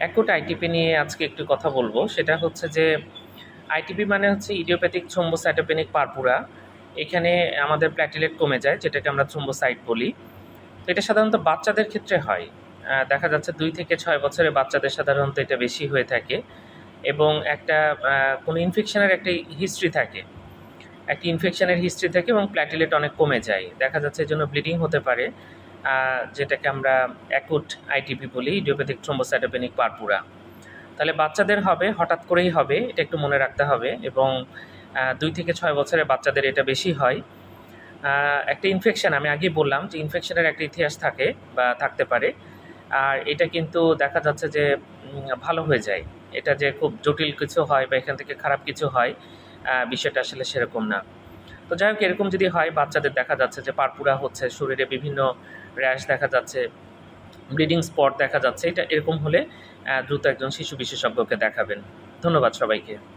acute ITP নিয়ে আজকে একটু কথা বলবো সেটা হচ্ছে যে আইটিপি মানে হচ্ছে ইডিওপ্যাথিক থ্রোম্বোসাইটোপেনিক পারপুরা এখানে আমাদের প্ল্যাটিলেট কমে যায় যেটাকে আমরা সাইট বলি তো এটা সাধারণত বাচ্চাদের ক্ষেত্রে হয় দেখা যাচ্ছে দুই থেকে ছয় বছরের বাচ্চাদের সাধারণত এটা বেশি হয়ে থাকে এবং একটা কোনো ইনফেকশনের একটা হিস্ট্রি থাকে একটি ইনফেকশনের হিস্ট্রি থাকে এবং প্ল্যাটিলেট অনেক কমে যায় দেখা যাচ্ছে এজন্য ব্লিডিং হতে পারে যেটাকে আমরা অ্যাকুট আইটিপি বলি ইডিওপ্যাথিক থ্রোম্বোসাইটোপেনিক পারপুরা তাহলে বাচ্চাদের হবে হঠাৎ করেই হবে এটা একটু মনে রাখতে হবে এবং দুই থেকে ছয় বছরের বাচ্চাদের এটা বেশি হয় একটা ইনফেকশান আমি আগেই বললাম যে ইনফেকশানের একটা ইতিহাস থাকে বা থাকতে পারে আর এটা কিন্তু দেখা যাচ্ছে যে ভালো হয়ে যায় এটা যে খুব জটিল কিছু হয় বা এখান থেকে খারাপ কিছু হয় বিষয়টা আসলে সেরকম না তো যাই হোক এরকম যদি হয় বাচ্চাদের দেখা যাচ্ছে যে পারপুরা হচ্ছে শরীরে বিভিন্ন র্যাশ দেখা যাচ্ছে ব্লিডিং স্পট দেখা যাচ্ছে এটা এরকম হলে দ্রুত একজন শিশু বিশেষজ্ঞকে দেখাবেন ধন্যবাদ সবাইকে